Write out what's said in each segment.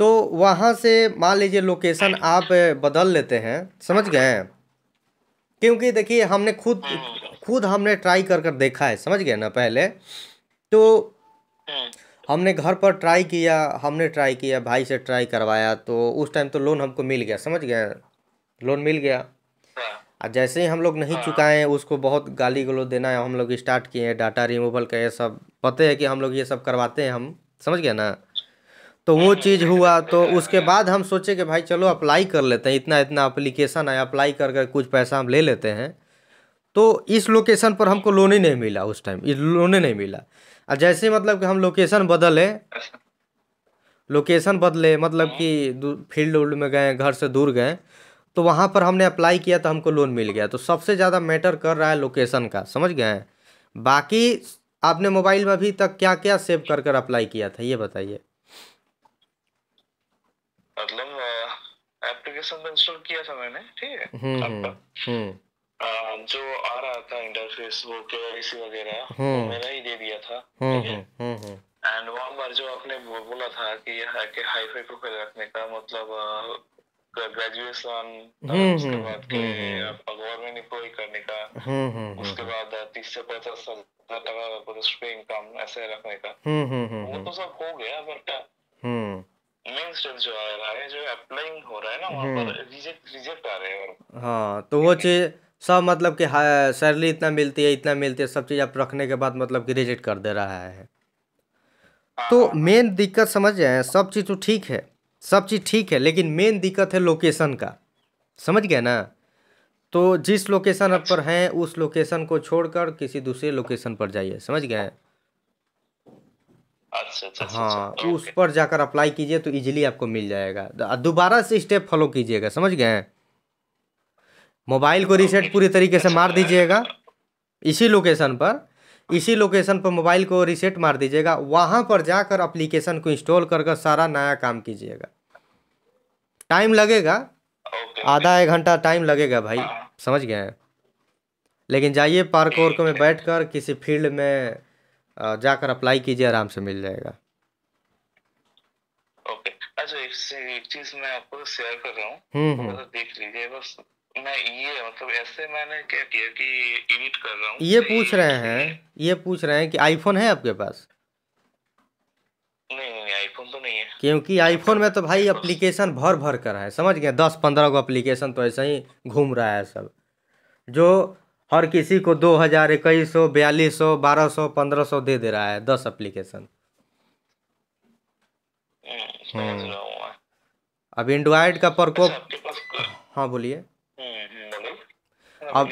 तो वहाँ से मान लीजिए लोकेशन आप बदल लेते हैं समझ गए क्योंकि देखिए हमने खुद खुद हमने ट्राई कर कर देखा है समझ गए ना पहले तो हमने घर पर ट्राई किया हमने ट्राई किया भाई से ट्राई करवाया तो उस टाइम तो लोन हमको मिल गया समझ गए लोन मिल गया और हाँ। जैसे ही हम लोग नहीं हाँ। चुकाएं उसको बहुत गाली गलो देना है हम लोग स्टार्ट किए हैं डाटा रिमूवल का ये सब पते है कि हम लोग ये सब करवाते हैं हम समझ गए ना तो वो चीज़ हुआ तो उसके बाद हम सोचे कि भाई चलो अप्लाई कर लेते हैं इतना इतना अप्लीकेशन है अप्लाई कर कर कुछ पैसा हम ले लेते हैं तो इस लोकेशन पर हमको लोन ही नहीं मिला उस टाइम लोन ही नहीं मिला और जैसे मतलब कि हम लोकेशन बदले लोकेशन बदले मतलब कि फील्ड उल्ड में गए घर से दूर गए तो वहाँ पर हमने अप्लाई किया तो हमको लोन मिल गया तो सबसे ज़्यादा मैटर कर रहा है लोकेशन का समझ गए बाकी आपने मोबाइल में अभी तक क्या क्या सेव कर कर अप्लाई किया था ये बताइए मतलब एप्लीकेशन तो इंस्टॉल किया था मैंने ठीक है हम्म, हम्म, हम्म। जो आ रहा था इंटरफेस वो केवाईसी वगैरह मैंने ही दे दिया था एंड वहां पर जो आपने बोला था कि कि हाई फाई प्रोफाइल रखने का मतलब ग्रेजुएशन उसके बाद गवर्नमेंट एम्प्लॉय करने का उसके बाद तीस से पचास साल टका इनकम ऐसे रखने का वो तो सब हो गया बट हम्म। हाँ तो वो चीज़ सब मतलब कि सैलरी हाँ, इतना मिलती है इतना मिलती है सब चीज़ आप रखने के बाद मतलब कि रिजेक्ट कर दे रहा है तो मेन हाँ, हाँ। दिक्कत समझ गए सब चीज़ तो ठीक है सब चीज़ ठीक है लेकिन मेन दिक्कत है लोकेशन का समझ गए ना तो जिस लोकेशन पर अच्छा। हैं उस लोकेशन को छोड़कर किसी दूसरे लोकेशन पर जाइए समझ गए अच्छा, अच्छा अच्छा हाँ अच्छा। तो उस पर जाकर अप्लाई कीजिए तो इजीली आपको मिल जाएगा दोबारा से स्टेप फॉलो कीजिएगा समझ गए मोबाइल को रीसेट पूरी तरीके से अच्छा, मार दीजिएगा इसी लोकेशन पर इसी लोकेशन पर मोबाइल को रीसेट मार दीजिएगा वहाँ पर जाकर एप्लीकेशन को इंस्टॉल कर कर सारा नया काम कीजिएगा टाइम लगेगा आधा एक घंटा टाइम लगेगा भाई हाँ। समझ गए लेकिन जाइए पार्क वर्क में बैठ कर किसी फील्ड में जाकर अप्लाई कीजिए आराम से मिल जाएगा ओके अच्छा एक, चीज मैं आपको शेयर कर रहा हूँ हम्म, हम्म। देख लीजिए बस मैं ये मतलब ऐसे मैंने क्या किया कि एडिट कर रहा हूँ ये पूछ रहे हैं ये पूछ रहे हैं कि आईफोन है आपके पास नहीं नहीं आईफोन तो नहीं है क्योंकि आईफोन में तो भाई एप्लीकेशन भर भर कर है समझ गए दस पंद्रह को एप्लीकेशन तो ऐसा ही घूम रहा है सब जो हर किसी को दो हज़ार इक्कीस सौ बयालीस सौ बारह सौ पंद्रह सौ दे दे रहा है दस अप्लीकेशन हम्म, हम्म। अब एंड्रॉयड का प्रकोप अच्छा, हाँ बोलिए हम्म, अब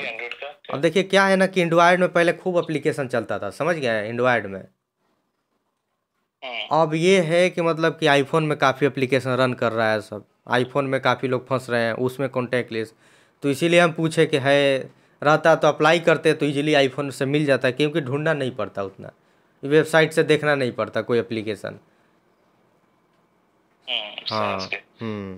अब देखिए क्या है ना कि एंड्रॉयड में पहले खूब एप्लीकेशन चलता था समझ गया एंड्रॉयड में अब ये है कि मतलब कि आईफोन में काफ़ी एप्लीकेशन रन कर रहा है सब आईफोन में काफ़ी लोग फंस रहे हैं उसमें कॉन्टैक्ट लिस्ट तो इसीलिए हम पूछे कि है रहता तो अप्लाई करते तो इजीली आईफोन से मिल जाता क्योंकि ढूंढना नहीं पड़ता उतना वेबसाइट से देखना नहीं पड़ता कोई एप्लीकेशन हम्म, आईफोन हाँ, हम्म।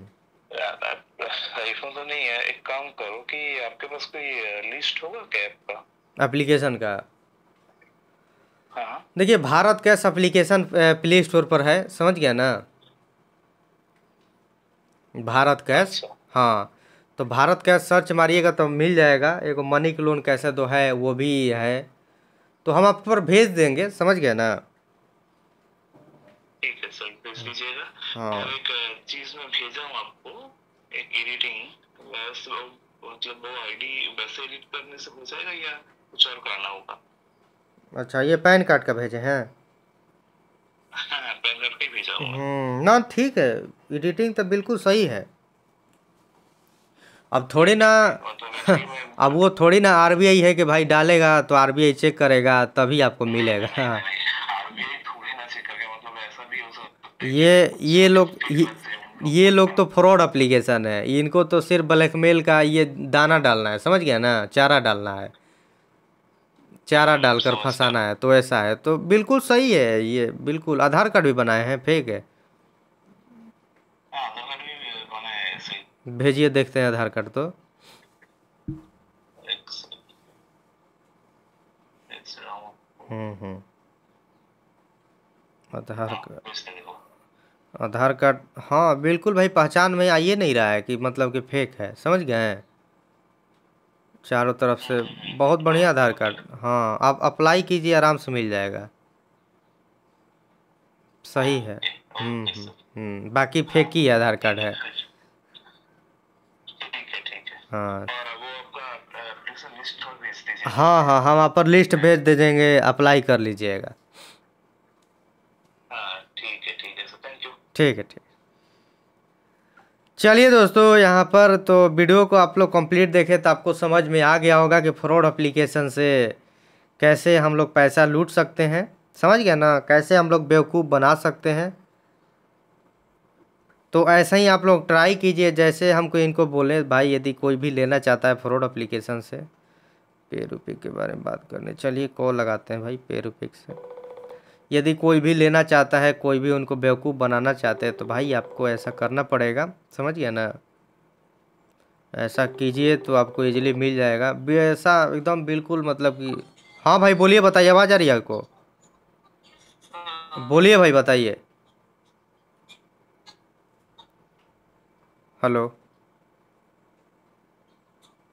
तो नहीं है एक काम करो कि आपके पास कोई लिस्ट होगा क्या एप्लीकेशन का हाँ देखिए Bharat cash application play store पर है समझ गया ना भारत कैश अच्छा। हाँ तो भारत का सर्च मारिएगा तो मिल जाएगा एक मनी के लोन कैसे दो है वो भी है तो हम आप पर भेज देंगे समझ गए ना ठीक है सर भेज दीजिएगा हाँ। मतलब अच्छा ये पैन कार्ड का भेजे हैं हाँ, हाँ हम्म, ना ठीक है एडिटिंग तो बिल्कुल सही है अब थोड़ी ना हाँ, तो अब वो थोड़ी ना आरबीआई है कि भाई डालेगा तो आरबीआई चेक करेगा तभी आपको मिलेगा हाँ। मतलब ये ये मतलब लोग ये लोग तो फ्रॉड अप्लीकेशन है इनको तो सिर्फ ब्लैकमेल का ये दाना डालना है समझ गया ना चारा डालना है चारा हाँ, डालकर फंसाना है तो ऐसा है तो बिल्कुल सही है ये बिल्कुल आधार कार्ड भी बनाए हैं फेक है भेजिए देखते हैं आधार कार्ड तो हम्म, हम्म। आधार कार्ड आधार कार्ड हाँ बिल्कुल भाई पहचान में आइए नहीं रहा है कि मतलब कि फेक है समझ गए चारों तरफ से बहुत बढ़िया आधार कार्ड हाँ आप अप्लाई कीजिए आराम से मिल जाएगा सही है हम्म हम्म, हम्म बाकी फेक ही आधार कार्ड है हाँ हाँ हाँ हम आप लिस्ट भेज दे देंगे अप्लाई कर लीजिएगा हाँ, ठीक है ठीक है ठीक है ठीक चलिए दोस्तों यहाँ पर तो वीडियो को आप लोग कंप्लीट देखे तो आपको समझ में आ गया होगा कि फ्रॉड एप्लीकेशन से कैसे हम लोग पैसा लूट सकते हैं समझ गया ना कैसे हम लोग बेवकूफ़ बना सकते हैं तो ऐसा ही आप लोग ट्राई कीजिए जैसे हमको इनको बोले भाई यदि कोई भी लेना चाहता है फ्रॉड अप्लीकेशन से पे रुपये के बारे में बात करने चलिए कॉल लगाते हैं भाई पे रुपये से यदि कोई भी लेना चाहता है कोई भी उनको बेवकूफ़ बनाना चाहते हैं तो भाई आपको ऐसा करना पड़ेगा समझ गया ना ऐसा कीजिए तो आपको इजीली मिल जाएगा ऐसा एकदम बिल्कुल मतलब कि हाँ भाई बोलिए बताइए आवाज़ आ रही है आपको बोलिए भाई बताइए हेलो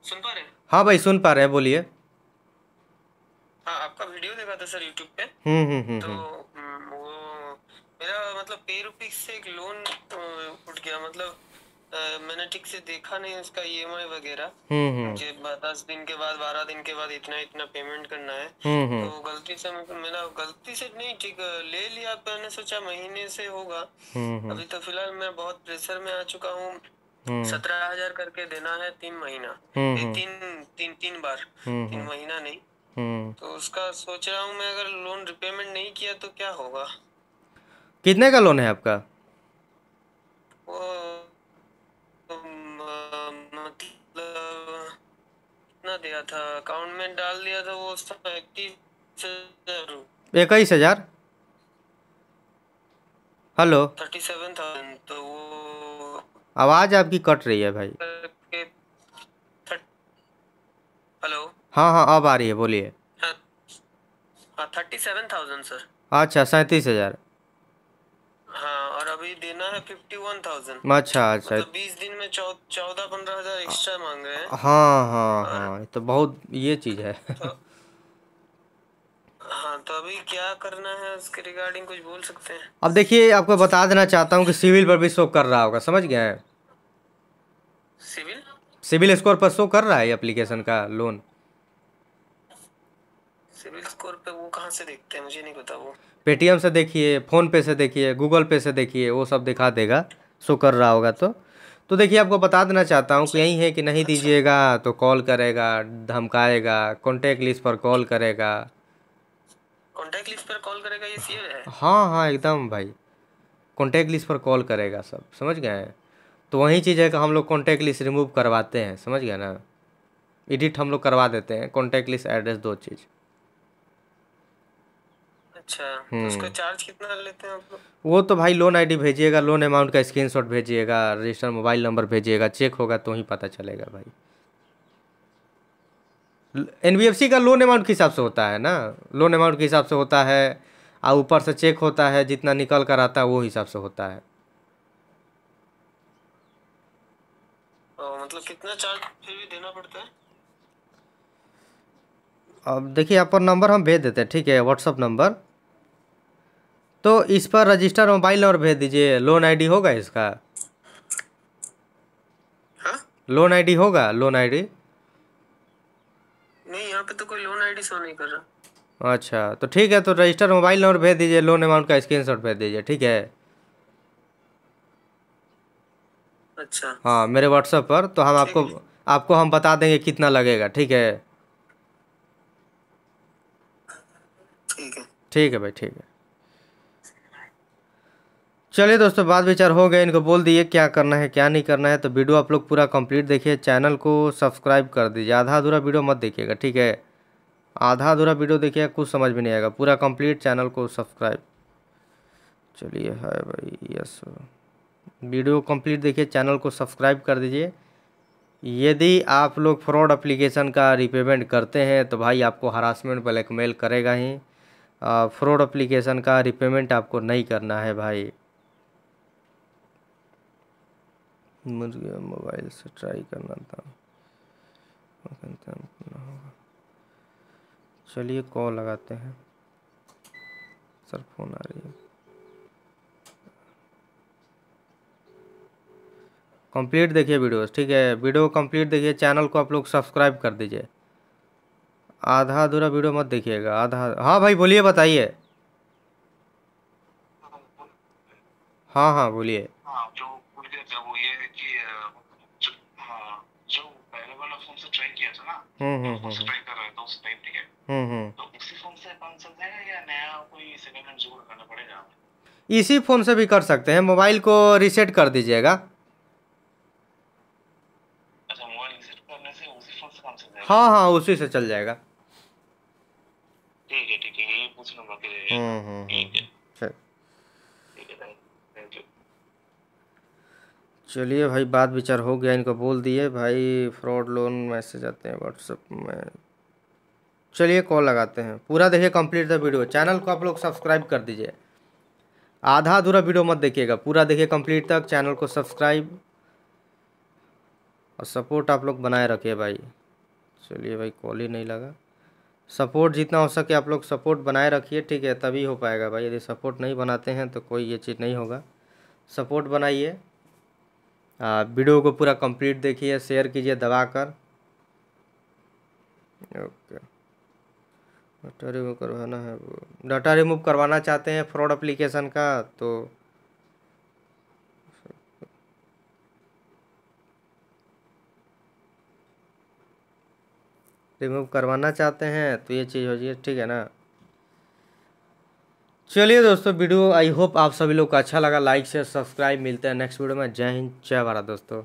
सुन पा रहे हाँ भाई सुन पा रहे हैं बोलिए हाँ आपका वीडियो देखा था सर यूट्यूब पे हम्म हम्म हम्म तो हम्म। हम्म, वो मेरा मतलब पे रुपीज से एक लोन उठ गया मतलब मैंने ठीक से देखा नहीं उसका ई एम आई वगैरह हम्म, हम्म। मुझे दस दिन के बाद बारह दिन के बाद इतना इतना पेमेंट करना है हम्म, तो गलती से मैंने गलती से नहीं ठीक ले लिया मैंने सोचा महीने से होगा अभी तो फिलहाल मैं बहुत प्रेशर में आ चुका हूँ सत्रह हजार करके देना है तीन महीना तीन तीन तीन, तीन बार तीन महीना नहीं तो उसका सोच रहा हूँ मैं अगर लोन रिपेमेंट नहीं किया तो क्या होगा कितने का लोन है आपका वो मतलब कितना दिया था अकाउंट में डाल दिया था वो इक्कीस हजार इक्कीस हजार हेलो थर्टी सेवन थाउजेंड तो वो आवाज आपकी कट रही है भाई हेलो हाँ हाँ अब आ रही है बोलिए थर्टी सेवन थाउजेंड सर अच्छा सैंतीस हजार हाँ और अभी देना है फिफ्टी वन थाउजेंड अच्छा अच्छा मतलब बीस दिन में चौदह पंद्रह हजार एक्स्ट्रा हाँ। मांग रहे हैं हाँ हाँ हाँ तो बहुत ये चीज है तो हाँ तो अभी क्या करना है उसके रिगार्डिंग कुछ बोल सकते हैं अब देखिए आपको बता देना चाहता हूँ कि सिविल पर भी शो कर रहा होगा समझ गया है सिविल सिविल स्कोर पर शो कर रहा है एप्लीकेशन का लोन सिविल स्कोर पे वो कहाँ से देखते हैं मुझे नहीं पता वो पेटीएम से देखिए फ़ोन पे से देखिए गूगल पे से देखिए वो सब दिखा देगा शो कर रहा होगा तो तो देखिए आपको बता देना चाहता हूँ कि यही है कि नहीं अच्छा। दीजिएगा तो कॉल करेगा धमकाएगा कॉन्टेक्ट लिस्ट पर कॉल करेगा कॉन्टेक्ट लिस्ट पर कॉल करेगा ये सीए है हाँ हाँ एकदम भाई कॉन्टेक्ट लिस्ट पर कॉल करेगा सब समझ गए तो वही चीज़ है कि हम लोग कॉन्टैक्ट लिस्ट रिमूव करवाते हैं समझ गए ना एडिट हम लोग करवा देते हैं कॉन्टैक्ट लिस्ट एड्रेस दो चीज़ अच्छा तो चार्ज हम्म। कितना लेते हैं आप वो तो भाई लोन आईडी भेजिएगा लोन अमाउंट का स्क्रीनशॉट भेजिएगा रजिस्टर मोबाइल नंबर भेजिएगा चेक होगा तो ही पता चलेगा भाई एन का लोन अमाउंट के हिसाब से होता है ना लोन अमाउंट के हिसाब से होता है और ऊपर से चेक होता है जितना निकल कर आता है वो हिसाब से होता है तो मतलब कितना चार्ज फिर भी देना पड़ता है अब देखिए आप पर नंबर हम भेज देते हैं ठीक है व्हाट्सअप नंबर तो इस पर रजिस्टर मोबाइल नंबर भेज दीजिए लोन आईडी होगा इसका हा? लोन आईडी होगा लोन आईडी नहीं यहाँ पे तो कोई लोन आईडी शो नहीं कर रहा अच्छा तो ठीक है तो रजिस्टर मोबाइल नंबर भेज दीजिए लोन अमाउंट का स्क्रीन भेज दीजिए ठीक है अच्छा हाँ मेरे व्हाट्सएप पर तो हम आपको आपको हम बता देंगे कितना लगेगा ठीक है ठीक है ठीक है भाई ठीक है चलिए दोस्तों बात विचार हो गए इनको बोल दिए क्या करना है क्या नहीं करना है तो वीडियो आप लोग पूरा कंप्लीट देखिए चैनल को सब्सक्राइब कर दीजिए आधा अधूरा वीडियो मत देखिएगा ठीक है आधा अधूरा वीडियो देखिएगा कुछ समझ में नहीं आएगा पूरा कंप्लीट चैनल को सब्सक्राइब चलिए है भाई यस वीडियो कंप्लीट देखिए चैनल को सब्सक्राइब कर दीजिए यदि आप लोग फ्रॉड अप्लीकेशन का रिपेमेंट करते हैं तो भाई आपको हरासमेंट ब्लैकमेल करेगा ही फ्रॉड अप्लीकेशन का रिपेमेंट आपको नहीं करना है भाई मुझे मोबाइल से ट्राई करना था होगा चलिए कॉल लगाते हैं सर फोन आ रही है कंप्लीट देखिए वीडियोस ठीक है वीडियो कंप्लीट देखिए चैनल को आप लोग सब्सक्राइब कर दीजिए आधा अधूरा वीडियो मत देखिएगा आधा हाँ भाई बोलिए बताइए हाँ हाँ बोलिए हाँ, किया था ना कर हम्म, रहा तो हम्म, हम्म। था तो उस टाइम ठीक है तो उसी फोन से या नया कोई सेकंड हैंड करना पड़ेगा इसी फ़ोन से भी कर सकते हैं मोबाइल को रिसेट कर दीजिएगा अच्छा मोबाइल करने से उसी फ़ोन से काम चल जाएगा हाँ हाँ उसी से चल जाएगा ठीक है ठीक है ये हम्म ठीक है ठीक है थैंक यू चलिए भाई बात विचार हो गया इनको बोल दिए भाई फ्रॉड लोन मैसेज आते हैं व्हाट्सएप में चलिए कॉल लगाते हैं पूरा देखिए कंप्लीट द वीडियो चैनल को आप लोग सब्सक्राइब कर दीजिए आधा अधूरा वीडियो मत देखिएगा पूरा देखिए कंप्लीट तक चैनल को सब्सक्राइब और सपोर्ट आप लोग बनाए रखिए भाई चलिए भाई कॉल ही नहीं लगा सपोर्ट जितना हो सके आप लोग सपोर्ट बनाए रखिए ठीक है तभी हो पाएगा भाई यदि सपोर्ट नहीं बनाते हैं तो कोई ये चीज़ नहीं होगा सपोर्ट बनाइए वीडियो को पूरा कंप्लीट देखिए शेयर कीजिए दबा कर ओके डाटा रिमूव करवाना है वो डाटा रिमूव करवाना चाहते हैं फ्रॉड एप्लीकेशन का तो रिमूव करवाना चाहते हैं तो ये चीज़ हो जाए ठीक है ना चलिए दोस्तों वीडियो आई होप आप सभी लोग को अच्छा लगा लाइक शेयर सब्सक्राइब मिलते हैं नेक्स्ट वीडियो में जय हिंद जय भारत दोस्तों